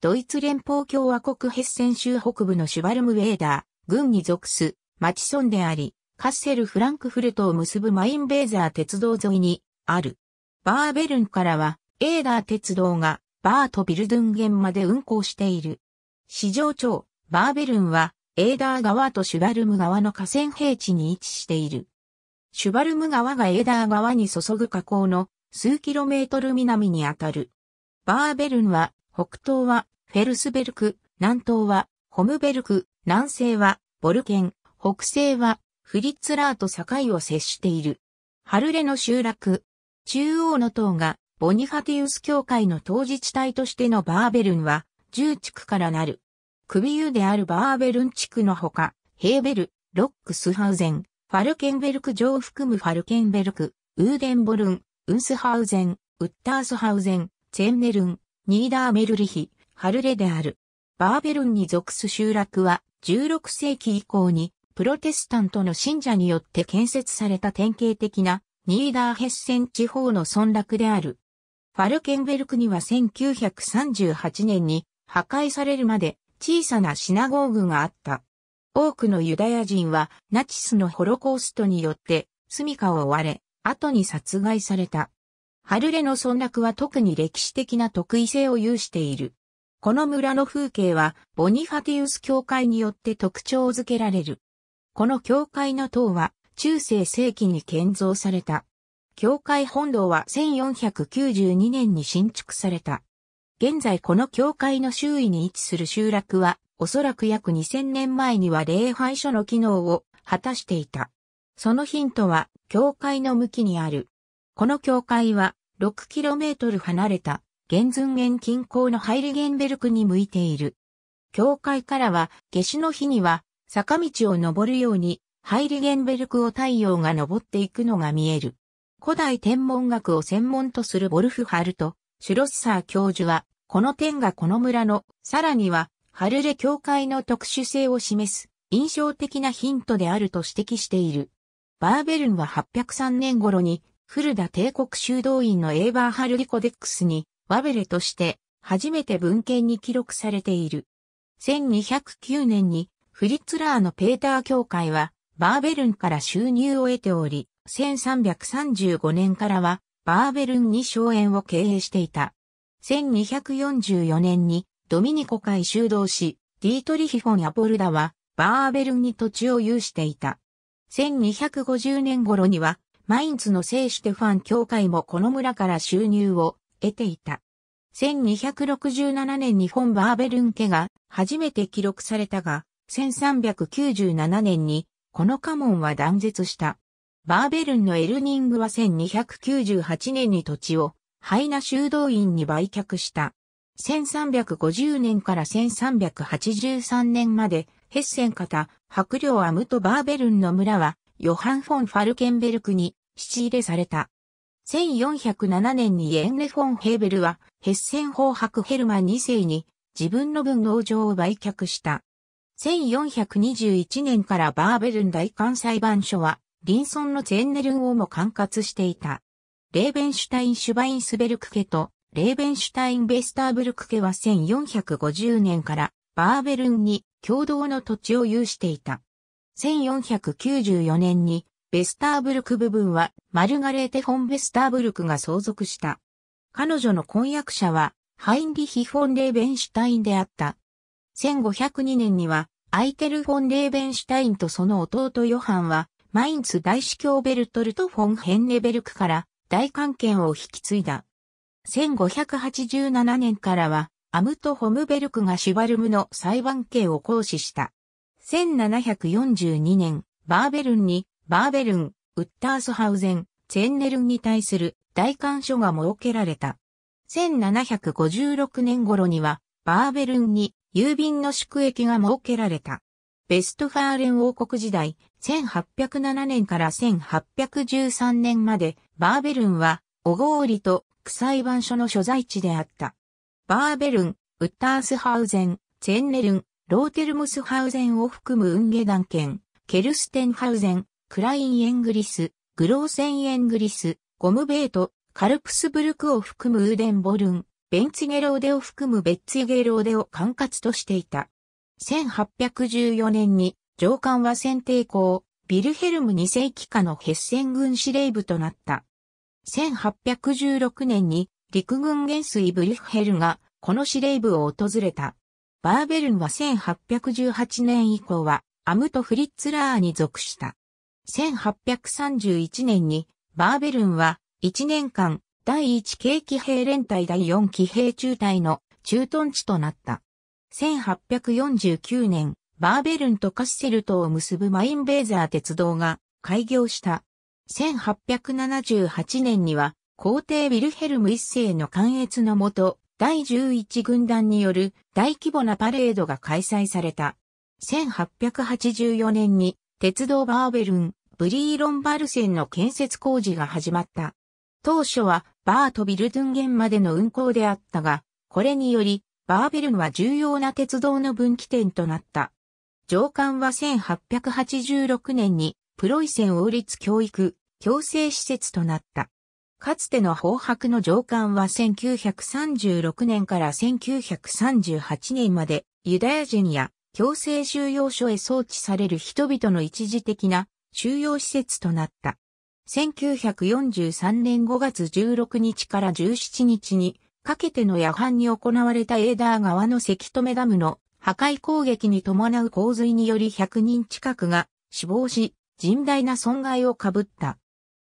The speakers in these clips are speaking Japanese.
ドイツ連邦共和国ヘッセン州北部のシュバルムウェーダー、軍に属す、町村であり、カッセル・フランクフルトを結ぶマインベーザー鉄道沿いにある。バーベルンからは、エーダー鉄道がバーとビルドゥンゲンまで運行している。市場長、バーベルンは、エーダー川とシュバルム川の河川平地に位置している。シュバルム川がエーダー川に注ぐ河口の数キロメートル南にあたる。バーベルンは北東はフェルスベルク、南東はホムベルク、南西はボルケン、北西はフリッツラーと境を接している。ハルレの集落、中央の塔がボニファティウス教会の当時地帯としてのバーベルンは、10地区からなる。首湯であるバーベルン地区のほか、ヘーベル、ロックスハウゼン、ファルケンベルク城を含むファルケンベルク、ウーデンボルン、ウンスハウゼン、ウッタースハウゼン、ツェンネルン、ニーダーメルリヒ、ハルレである。バーベルンに属す集落は16世紀以降にプロテスタントの信者によって建設された典型的なニーダーヘッセン地方の村落である。ファルケンベルクには1938年に破壊されるまで小さなシナゴーグがあった。多くのユダヤ人はナチスのホロコーストによって住処を追われ、後に殺害された。ハルレの村落は特に歴史的な特異性を有している。この村の風景は、ボニファティウス教会によって特徴づけられる。この教会の塔は、中世世紀に建造された。教会本堂は1492年に新築された。現在この教会の周囲に位置する集落は、おそらく約2000年前には礼拝所の機能を果たしていた。そのヒントは、教会の向きにある。この教会は、6km 離れた、現寸現近郊のハイルゲンベルクに向いている。教会からは、夏至の日には、坂道を登るように、ハイルゲンベルクを太陽が登っていくのが見える。古代天文学を専門とするボルフハルト、シュロッサー教授は、この点がこの村の、さらには、ハルレ教会の特殊性を示す、印象的なヒントであると指摘している。バーベルンは803年頃に、古田帝国修道院のエーバーハルリコデックスに、ワベレとして、初めて文献に記録されている。1209年に、フリッツラーのペーター教会は、バーベルンから収入を得ており、1335年からは、バーベルンに荘園を経営していた。1244年に、ドミニコ会修道士、ディートリヒフォン・アポルダは、バーベルンに土地を有していた。1250年頃には、マインツの聖シテファン教会もこの村から収入を得ていた。1267年に本バーベルン家が初めて記録されたが、1397年にこの家紋は断絶した。バーベルンのエルニングは1298年に土地をハイナ修道院に売却した。1350年から1383年までヘッセン方、白領アムとバーベルンの村はヨハン・フォン・ファルケンベルクに質入れされた。1407年にエンレ・フォン・ヘーベルは、ヘッセンホーハク・ヘルマン2世に自分の分農場を売却した。1421年からバーベルン大官裁判所は、リンソンのツェンネルンをも管轄していた。レーベンシュタイン・シュバインスベルク家と、レーベンシュタイン・ベスターブルク家は1450年からバーベルンに共同の土地を有していた。1494年にベスターブルク部分はマルガレーテ・フォン・ベスターブルクが相続した。彼女の婚約者はハインリヒ・フォン・レーベンシュタインであった。1502年にはアイテル・フォン・レーベンシュタインとその弟ヨハンはマインツ大司教ベルトルト・フォン・ヘンネベルクから大関権を引き継いだ。1587年からはアムト・ホムベルクがシュバルムの裁判刑を行使した。1742年、バーベルンにバーベルン、ウッタースハウゼン、ツェンネルンに対する代官所が設けられた。1756年頃には、バーベルンに郵便の宿役が設けられた。ベストファーレン王国時代、1807年から1813年まで、バーベルンは、オゴーリと、区裁判所の所在地であった。バーベルン、ウッタースハウゼン、ツェンネルン、ローテルムスハウゼンを含む運ゲダン県、ケルステンハウゼン、クライン・エングリス、グローセン・エングリス、ゴムベート、カルプスブルクを含むウーデンボルン、ベンツゲローデを含むベッツゲローデを管轄としていた。1814年に上官は選定校、ビルヘルム2世紀下のヘッセン軍司令部となった。1816年に陸軍元帥ブリュッヘルがこの司令部を訪れた。バーベルンは1818年以降はアムト・フリッツラーに属した。1831年にバーベルンは1年間第1軽騎兵連隊第4騎兵中隊の駐屯地となった。1849年、バーベルンとカッセルトを結ぶマインベーザー鉄道が開業した。1878年には皇帝ウィルヘルム一世の関越のもと、第11軍団による大規模なパレードが開催された。1884年に鉄道バーベルン、ブリーロンバル線の建設工事が始まった。当初はバーとビルドゥンゲンまでの運行であったが、これによりバーベルンは重要な鉄道の分岐点となった。上官は1886年にプロイセン王立教育強制施設となった。かつての法白の上官は1936年から1938年までユダヤ人や強制収容所へ送致される人々の一時的な収容施設となった。1943年5月16日から17日にかけての夜半に行われたエーダー川の関き止めダムの破壊攻撃に伴う洪水により100人近くが死亡し、甚大な損害を被った。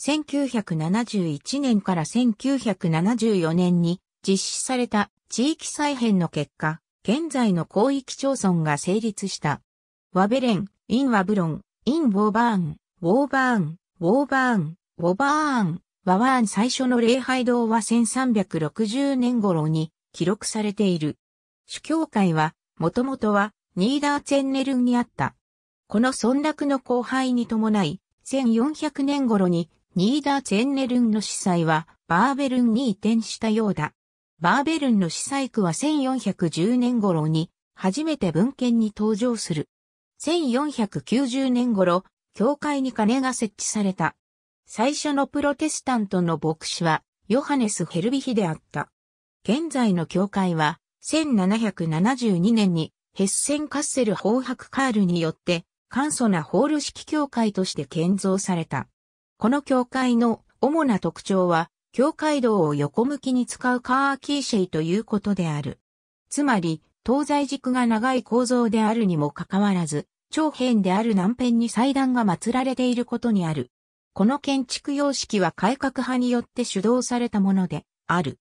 1971年から1974年に実施された地域再編の結果、現在の広域町村が成立した。ワベレン、インワブロン、イン・ウォーバーン、ウォーバーン、ウォーバーン、ウォーバーン、ワワーン最初の礼拝堂は1360年頃に記録されている。主教会は、もともとは、ニーダーツェンネルンにあった。この村落の荒廃に伴い、1400年頃に、ニーダーツェンネルンの司祭は、バーベルンに移転したようだ。バーベルンの司祭区は1410年頃に、初めて文献に登場する。1490年頃、教会に鐘が設置された。最初のプロテスタントの牧師は、ヨハネス・ヘルビヒであった。現在の教会は、1772年に、ヘッセン・カッセル・ホーハク・カールによって、簡素なホール式教会として建造された。この教会の主な特徴は、教会道を横向きに使うカーキーシェイということである。つまり、東西軸が長い構造であるにもかかわらず、長辺である南辺に祭壇が祀られていることにある。この建築様式は改革派によって主導されたものである。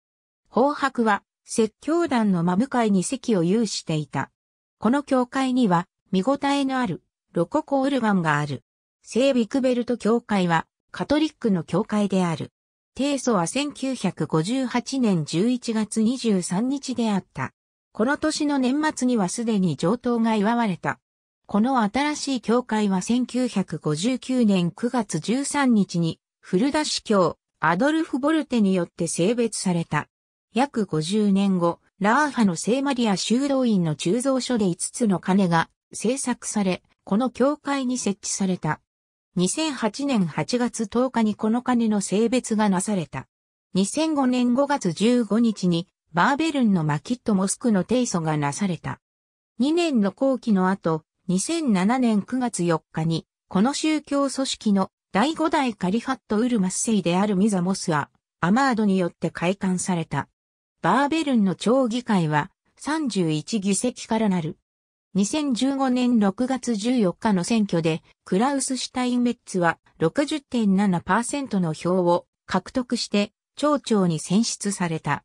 法白は説教団の真向かいに席を有していた。この教会には見応えのあるロココオルガンがある。聖ビクベルト教会はカトリックの教会である。提訴は1958年11月23日であった。この年の年末にはすでに上等が祝われた。この新しい教会は1959年9月13日に、古田司教、アドルフ・ボルテによって性別された。約50年後、ラーハの聖マリア修道院の鋳造所で5つの鐘が制作され、この教会に設置された。2008年8月10日にこの鐘の性別がなされた。2005年5月15日にバーベルンのマキットモスクの提訴がなされた。2年の後期の後、2007年9月4日に、この宗教組織の第5代カリファットウルマッセイであるミザ・モスは、アマードによって開館された。バーベルンの町議会は31議席からなる。2015年6月14日の選挙で、クラウス・シュタインメッツは60.7%の票を獲得して、町長に選出された。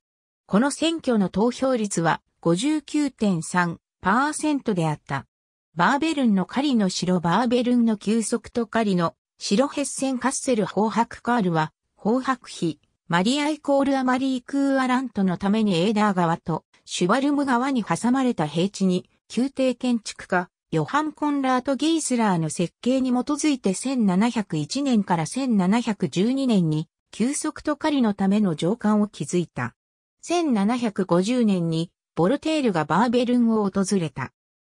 この選挙の投票率は59.3%であった。バーベルンの狩りの城バーベルンの休息と狩りの城ヘッセンカッセル法白カールは法白比マリアイコールアマリークーアラントのためにエーダー川とシュバルム川に挟まれた平地に宮廷建築家ヨハン・コンラート・ゲイスラーの設計に基づいて1701年から1712年に休息と狩りのための上官を築いた。1750年にボルテールがバーベルンを訪れた。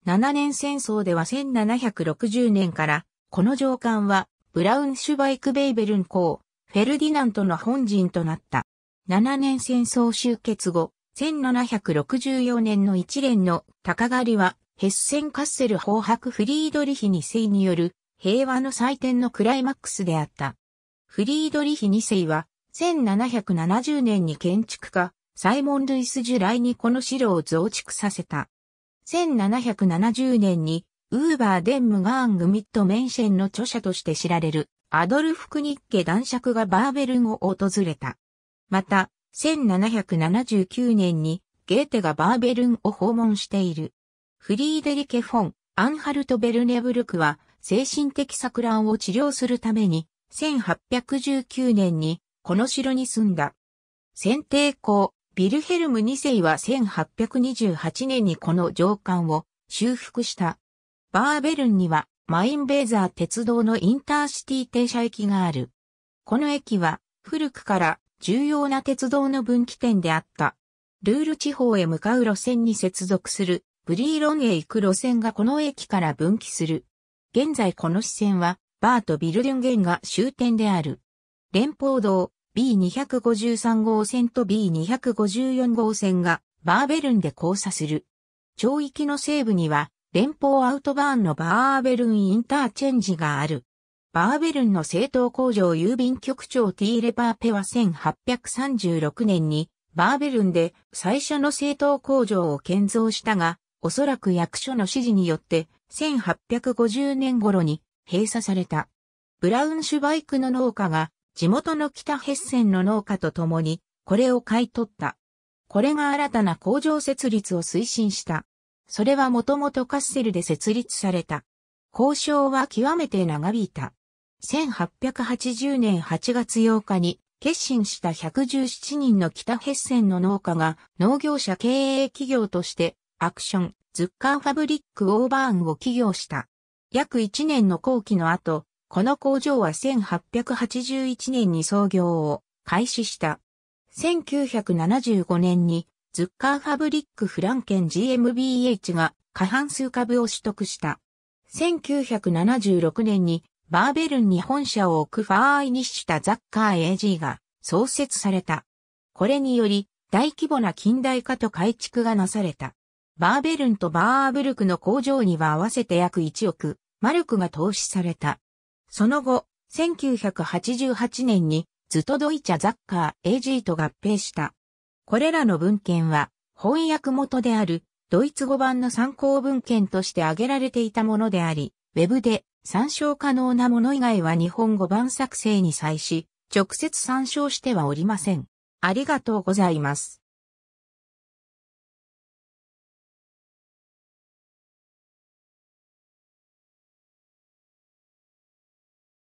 7年戦争では1760年からこの上官はブラウンシュバイクベイベルン公、フェルディナントの本陣となった。7年戦争終結後、1764年の一連の鷹狩りは、ヘッセンカッセル砲白フリードリヒ2世による平和の祭典のクライマックスであった。フリードリヒ2世は、1770年に建築家、サイモン・ルイス・ジュライにこの城を増築させた。1770年に、ウーバー・デンム・ガーング・ミット・メンシェンの著者として知られる、アドルフ・クニッケ男爵がバーベルンを訪れた。また、1779年に、ゲーテがバーベルンを訪問している。フリーデリケ・フォン、アンハルト・ベルネブルクは、精神的錯乱を治療するために、1819年に、この城に住んだ。選定校、ビルヘルム2世は1828年にこの上官を修復した。バーベルンにはマインベーザー鉄道のインターシティ停車駅がある。この駅は古くから重要な鉄道の分岐点であった。ルール地方へ向かう路線に接続するブリーロンへ行く路線がこの駅から分岐する。現在この支線はバーとビルデュンゲンが終点である。連邦道、B253 号線と B254 号線がバーベルンで交差する。町域の西部には連邦アウトバーンのバーベルンインターチェンジがある。バーベルンの製党工場郵便局長 T レパーペは1836年にバーベルンで最初の製党工場を建造したが、おそらく役所の指示によって1850年頃に閉鎖された。ブラウンシュバイクの農家が地元の北ヘッセンの農家と共に、これを買い取った。これが新たな工場設立を推進した。それはもともとカッセルで設立された。交渉は極めて長引いた。1880年8月8日に決心した117人の北ヘッセンの農家が農業者経営企業としてアクション、ズッカーファブリック・オーバーンを起業した。約1年の後期の後、この工場は1881年に創業を開始した。1975年にズッカーファブリックフランケン GmbH が過半数株を取得した。1976年にバーベルンに本社を置くファーイニッシュタザッカー AG が創設された。これにより大規模な近代化と改築がなされた。バーベルンとバーブルクの工場には合わせて約1億マルクが投資された。その後、1988年にズトドイチャザッカー AG と合併した。これらの文献は翻訳元であるドイツ語版の参考文献として挙げられていたものであり、ウェブで参照可能なもの以外は日本語版作成に際し、直接参照してはおりません。ありがとうございます。